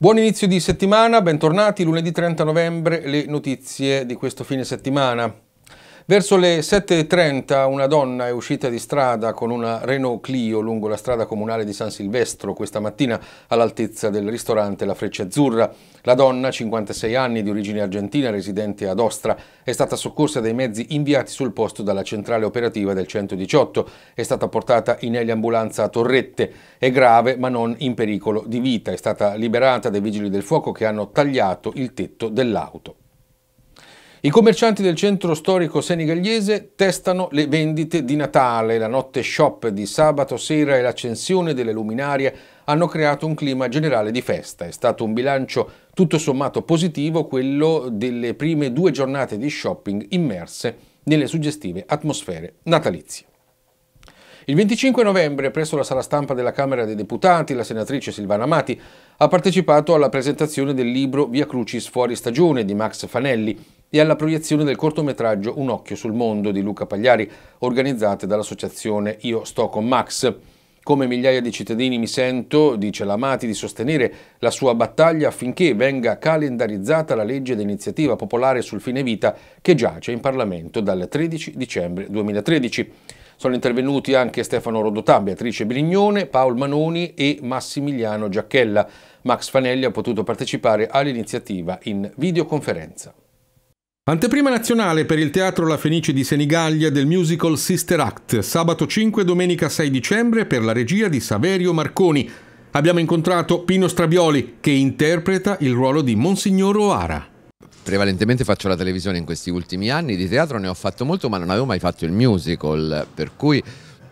Buon inizio di settimana, bentornati, lunedì 30 novembre le notizie di questo fine settimana. Verso le 7.30 una donna è uscita di strada con una Renault Clio lungo la strada comunale di San Silvestro questa mattina all'altezza del ristorante La Freccia Azzurra. La donna, 56 anni, di origine argentina, residente ad Ostra, è stata soccorsa dai mezzi inviati sul posto dalla centrale operativa del 118. È stata portata in eliambulanza a Torrette. È grave ma non in pericolo di vita. È stata liberata dai vigili del fuoco che hanno tagliato il tetto dell'auto. I commercianti del centro storico senigallese testano le vendite di Natale. La notte shop di sabato sera e l'accensione delle luminarie hanno creato un clima generale di festa. È stato un bilancio tutto sommato positivo quello delle prime due giornate di shopping immerse nelle suggestive atmosfere natalizie. Il 25 novembre, presso la sala stampa della Camera dei Deputati, la senatrice Silvana Amati ha partecipato alla presentazione del libro Via Crucis fuori stagione di Max Fanelli, e alla proiezione del cortometraggio Un occhio sul mondo di Luca Pagliari, organizzate dall'associazione Io sto con Max. Come migliaia di cittadini mi sento, dice Lamati, di sostenere la sua battaglia affinché venga calendarizzata la legge d'iniziativa popolare sul fine vita che giace in Parlamento dal 13 dicembre 2013. Sono intervenuti anche Stefano Rodotà, Beatrice Brignone, Paol Manoni e Massimiliano Giacchella. Max Fanelli ha potuto partecipare all'iniziativa in videoconferenza. Anteprima nazionale per il Teatro La Fenice di Senigallia del musical Sister Act, sabato 5 e domenica 6 dicembre per la regia di Saverio Marconi. Abbiamo incontrato Pino Strabioli che interpreta il ruolo di Monsignor Oara. Prevalentemente faccio la televisione in questi ultimi anni, di teatro ne ho fatto molto ma non avevo mai fatto il musical, per cui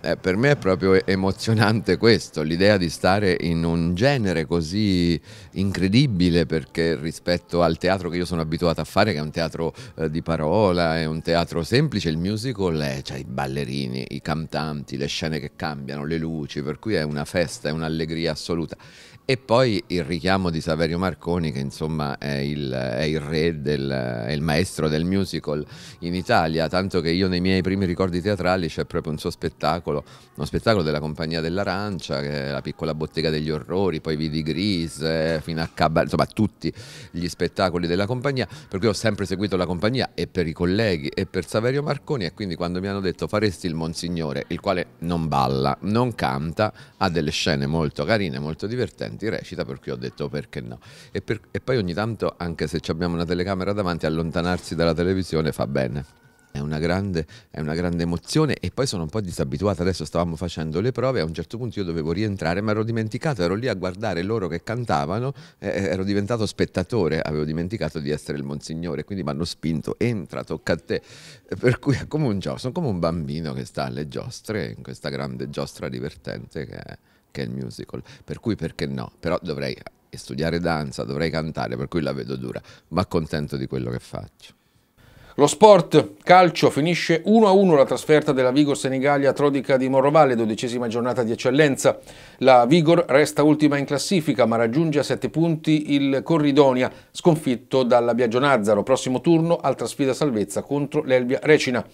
eh, per me è proprio emozionante questo, l'idea di stare in un genere così incredibile perché rispetto al teatro che io sono abituato a fare, che è un teatro eh, di parola, è un teatro semplice, il musical c'ha cioè, i ballerini, i cantanti, le scene che cambiano, le luci, per cui è una festa, è un'allegria assoluta. E poi il richiamo di Saverio Marconi, che insomma è il, è il re, del, è il maestro del musical in Italia, tanto che io nei miei primi ricordi teatrali c'è proprio un suo spettacolo, uno spettacolo della Compagnia dell'Arancia, che è la piccola bottega degli orrori, poi vidi Gris, eh, fino a Cabal, insomma tutti gli spettacoli della Compagnia, per cui ho sempre seguito la Compagnia e per i colleghi e per Saverio Marconi e quindi quando mi hanno detto faresti il Monsignore, il quale non balla, non canta, ha delle scene molto carine, molto divertenti, recita, per cui ho detto oh, perché no. E, per, e poi ogni tanto, anche se abbiamo una telecamera davanti, allontanarsi dalla televisione fa bene. È una, grande, è una, grande, emozione e poi sono un po' disabituata. Adesso stavamo facendo le prove, a un certo punto io dovevo rientrare, ma ero dimenticato, ero lì a guardare loro che cantavano, eh, eh ero diventato spettatore, avevo dimenticato di essere il Monsignore, quindi mi hanno spinto, entra, tocca a te. Per cui è come un gioco, sono come un bambino che sta alle giostre, in questa grande giostra divertente che è che il musical, per cui perché no? Però dovrei studiare danza, dovrei cantare, per cui la vedo dura, ma contento di quello che faccio. Lo sport calcio finisce 1-1 la trasferta della Vigor Senigallia a Trodica di Morrovalle, dodicesima giornata di eccellenza. La Vigor resta ultima in classifica ma raggiunge a 7 punti il Corridonia, sconfitto dalla Biagio Nazzaro. Prossimo turno altra sfida salvezza contro l'Elvia Recina.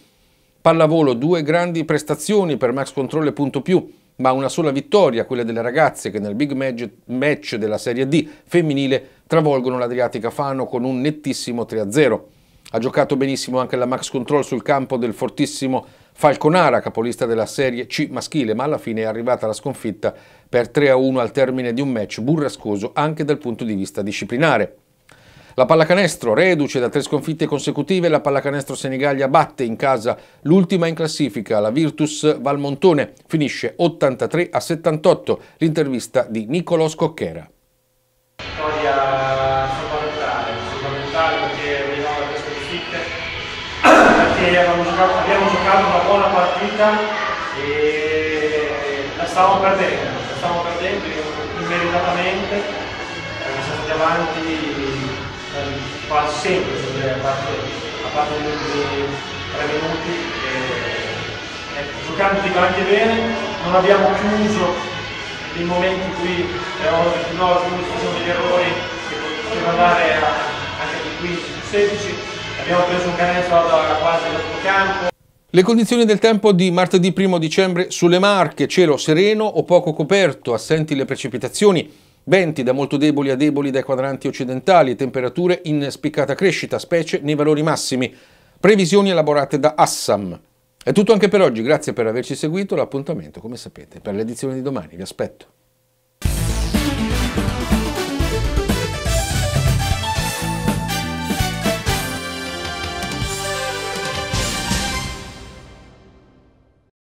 Pallavolo, due grandi prestazioni per Max Controlle, Punto Più ma una sola vittoria, quella delle ragazze che nel big match della Serie D femminile travolgono l'Adriatica Fano con un nettissimo 3-0. Ha giocato benissimo anche la Max Control sul campo del fortissimo Falconara, capolista della Serie C maschile, ma alla fine è arrivata la sconfitta per 3-1 al termine di un match burrascoso anche dal punto di vista disciplinare. La pallacanestro reduce da tre sconfitte consecutive, la pallacanestro Senigallia batte in casa l'ultima in classifica, la Virtus Valmontone, finisce 83 a 78, l'intervista di Niccolò Scocchera. Storia fondamentale, fondamentale perché veniamo da sconfitte, perché abbiamo giocato, una buona partita e la stavamo perdendo, la stavamo perdendo immeritatamente, eh, siamo stati avanti quasi sempre, a parte, a parte gli ultimi tre minuti, e, eh, e, ecco, giocando anche bene, non abbiamo chiuso dei momenti in cui erano eh, più no, ci sono degli errori che potevano andare a, anche di 15 16, abbiamo preso un canestro da quasi dal campo. Le condizioni del tempo di martedì 1 dicembre sulle Marche, cielo sereno o poco coperto, assenti le precipitazioni, Venti da molto deboli a deboli dai quadranti occidentali, temperature in spiccata crescita, specie nei valori massimi. Previsioni elaborate da Assam. È tutto anche per oggi, grazie per averci seguito, l'appuntamento come sapete per l'edizione di domani, vi aspetto.